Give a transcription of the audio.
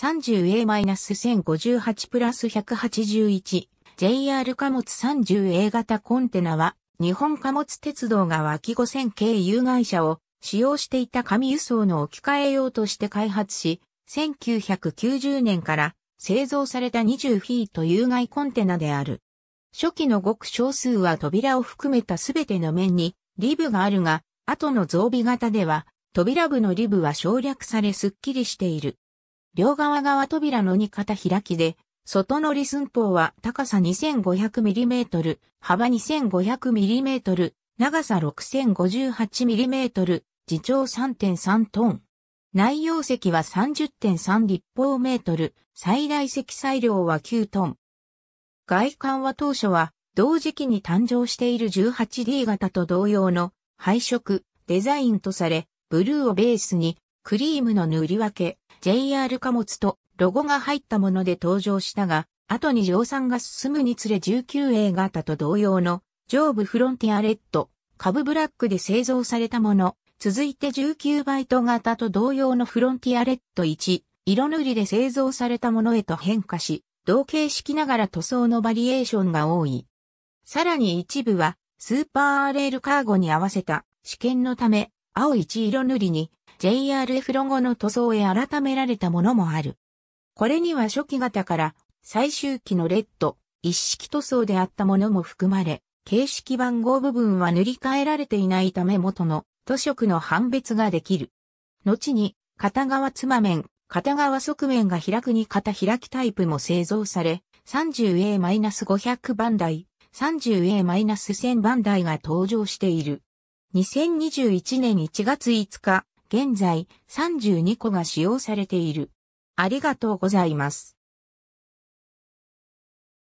30A-1058 プラス181、JR 貨物 30A 型コンテナは、日本貨物鉄道が脇5000系有害者を使用していた紙輸送の置き換え用として開発し、1990年から製造された20フィート有害コンテナである。初期のごく少数は扉を含めた全ての面にリブがあるが、後の増備型では扉部のリブは省略されスッキリしている。両側側扉の2肩開きで、外乗り寸法は高さ 2500mm、幅 2500mm、長さ 6058mm、自重3.3トン。内容積は30.3立方メートル、最大積載量は9トン。外観は当初は、同時期に誕生している 18D 型と同様の配色、デザインとされ、ブルーをベースにクリームの塗り分け、JR 貨物とロゴが入ったもので登場したが、後に量産が進むにつれ 19A 型と同様の上部フロンティアレッド、カブラックで製造されたもの、続いて19バイト型と同様のフロンティアレッド1、色塗りで製造されたものへと変化し、同型式ながら塗装のバリエーションが多い。さらに一部は、スーパーレールカーゴに合わせた試験のため、青1色塗りに JRF ロゴの塗装へ改められたものもある。これには初期型から最終期のレッド、一式塗装であったものも含まれ、形式番号部分は塗り替えられていないため元の塗色の判別ができる。後に、片側つま面、片側側面が開くに片開きタイプも製造され、30A-500 番台、30A-1000 番台が登場している。2021年1月5日、現在32個が使用されている。ありがとうございます。